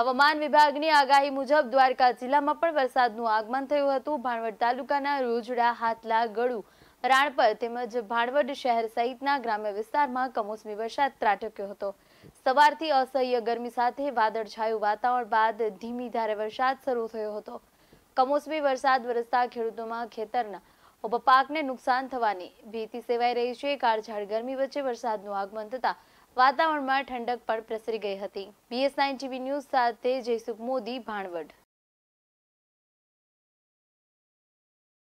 હવામાન વિભાગની આગાહી મુજબ દ્વારકા જિલ્લામાં પણ વરસાદનું આગમન થયું હતું ભાણવડ તાલુકાના રોજડા હાથલા ગળુ રાણપર તેમજ ભાણવડ શહેર સહિતના ગ્રામ્ય વિસ્તારમાં કમોસમી વરસાદ ત્રાટક્યો હતો સવારથી અસહ્ય ગરમી સાથે વાદળછાયું વાતાવરણ બાદ ધીમી ધારે વરસાદ શરૂ થયો હતો કમોસમી વરસાદ વરસતા ખેડૂતોમાં ખેતરના ઉભા પાકને નુકસાન થવાની ભીતિ સેવાઈ રહી છે કાળઝાળ ગરમી વચ્ચે વરસાદનું આગમન થતાં વાતાવરણમાં ઠંડક પણ પ્રસરી ગઈ હતી બીએસ નાઇન ટીવી ન્યૂઝ સાથે જયસુખ મોદી ભાણવડ